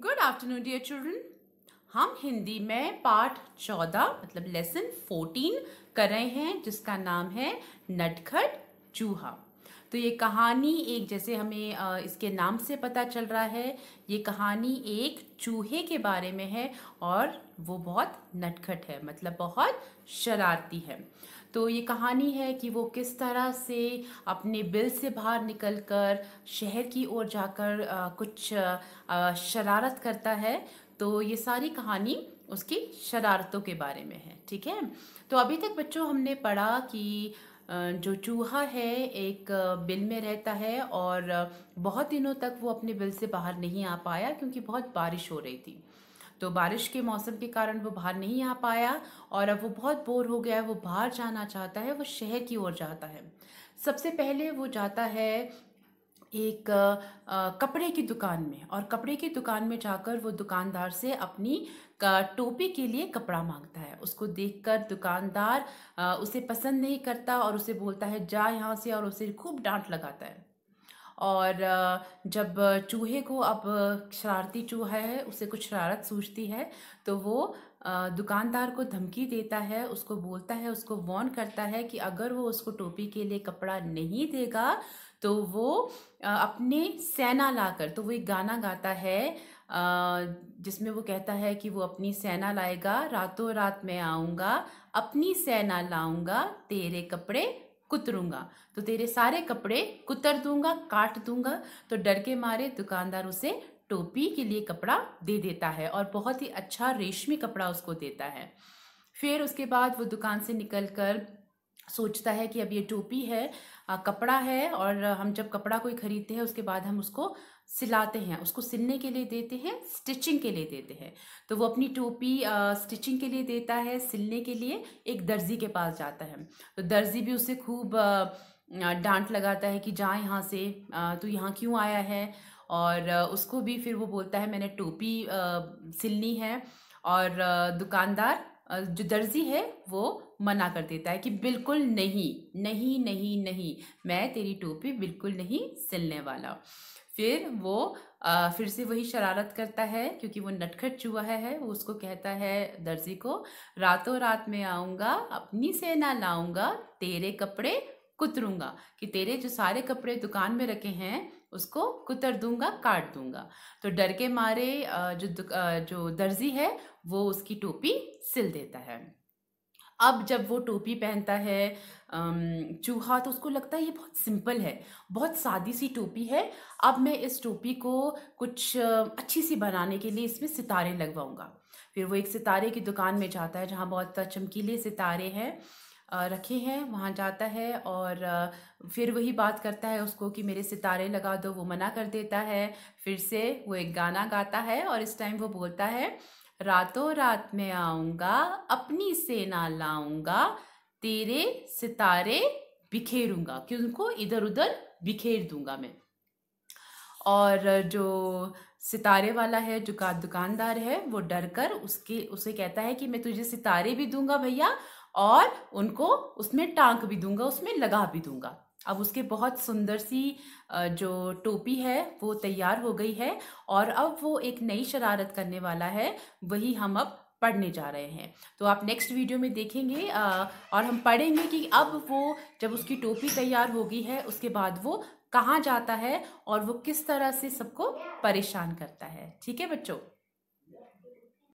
good afternoon dear children हम हिंदी में part चौदह मतलब लेसन फोर्टीन कर रहे हैं जिसका नाम है नटखट चूहा तो ये कहानी एक जैसे हमें इसके नाम से पता चल रहा है ये कहानी एक चूहे के बारे में है और वो बहुत नटखट है मतलब बहुत शरारती है तो ये कहानी है कि वो किस तरह से अपने बिल से बाहर निकलकर शहर की ओर जाकर कुछ शरारत करता है तो ये सारी कहानी उसकी शरारतों के बारे में है ठीक है तो अभी तक बच्चों हमने पढ़ा कि जो चूहा है एक बिल में रहता है और बहुत दिनों तक वो अपने बिल से बाहर नहीं आ पाया क्योंकि बहुत बारिश हो रही थी तो बारिश के मौसम के कारण वो बाहर नहीं आ पाया और अब वो बहुत बोर हो गया है वो बाहर जाना चाहता है वो शहर की ओर जाता है सबसे पहले वो जाता है एक आ, कपड़े की दुकान में और कपड़े की दुकान में जाकर वो दुकानदार से अपनी टोपी के लिए कपड़ा मांगता है उसको देखकर दुकानदार आ, उसे पसंद नहीं करता और उसे बोलता है जा यहाँ से और उसे खूब डांट लगाता है और जब चूहे को अब शरारती चूहा है उसे कुछ शरारत सूझती है तो वो दुकानदार को धमकी देता है उसको बोलता है उसको वॉर्न करता है कि अगर वो उसको टोपी के लिए कपड़ा नहीं देगा तो वो अपने सेना लाकर तो वो एक गाना गाता है जिसमें वो कहता है कि वो अपनी सेना लाएगा रातों रात मैं आऊँगा अपनी सेना लाऊँगा तेरे कपड़े कुतरूंगा तो तेरे सारे कपड़े कुतर दूंगा काट दूंगा तो डर के मारे दुकानदार उसे टोपी के लिए कपड़ा दे देता है और बहुत ही अच्छा रेशमी कपड़ा उसको देता है फिर उसके बाद वो दुकान से निकल कर सोचता है कि अब ये टोपी है आ, कपड़ा है और हम जब कपड़ा कोई ख़रीदते हैं उसके बाद हम उसको सिलाते हैं उसको सिलने के लिए देते हैं स्टिचिंग के लिए देते हैं तो वो अपनी टोपी स्टिचिंग के लिए देता है सिलने के लिए एक दर्जी के पास जाता है तो दर्जी भी उसे खूब डांट लगाता है कि जा यहाँ से तू यहाँ क्यों आया है और उसको भी फिर वो बोलता है मैंने टोपी सिलनी है और दुकानदार जो दर्जी है वो मना कर देता है कि बिल्कुल नहीं नहीं नहीं नहीं मैं तेरी टोपी बिल्कुल नहीं सिलने वाला फिर वो आ, फिर से वही शरारत करता है क्योंकि वो नटखट चूहा है वो उसको कहता है दर्जी को रातों रात में आऊँगा अपनी सेना लाऊँगा तेरे कपड़े कुतरूँगा कि तेरे जो सारे कपड़े दुकान में रखे हैं उसको कुतर दूंगा काट दूंगा तो डर के मारे जो जो दर्जी है वो उसकी टोपी सिल देता है अब जब वो टोपी पहनता है चूहा तो उसको लगता है ये बहुत सिंपल है बहुत सादी सी टोपी है अब मैं इस टोपी को कुछ अच्छी सी बनाने के लिए इसमें सितारे लगवाऊंगा फिर वो एक सितारे की दुकान में जाता है जहाँ बहुत चमकीले सितारे हैं रखे हैं वहाँ जाता है और फिर वही बात करता है उसको कि मेरे सितारे लगा दो वो मना कर देता है फिर से वो एक गाना गाता है और इस टाइम वो बोलता है रातों रात में आऊंगा अपनी सेना लाऊंगा तेरे सितारे बिखेरूंगा कि उनको इधर उधर बिखेर दूंगा मैं और जो सितारे वाला है जो का दुकानदार है वो डर कर उसके उसे कहता है कि मैं तुझे सितारे भी दूंगा भैया और उनको उसमें टांक भी दूंगा उसमें लगा भी दूंगा अब उसके बहुत सुंदर सी जो टोपी है वो तैयार हो गई है और अब वो एक नई शरारत करने वाला है वही हम अब पढ़ने जा रहे हैं तो आप नेक्स्ट वीडियो में देखेंगे और हम पढ़ेंगे कि अब वो जब उसकी टोपी तैयार हो गई है उसके बाद वो कहाँ जाता है और वो किस तरह से सबको परेशान करता है ठीक है बच्चों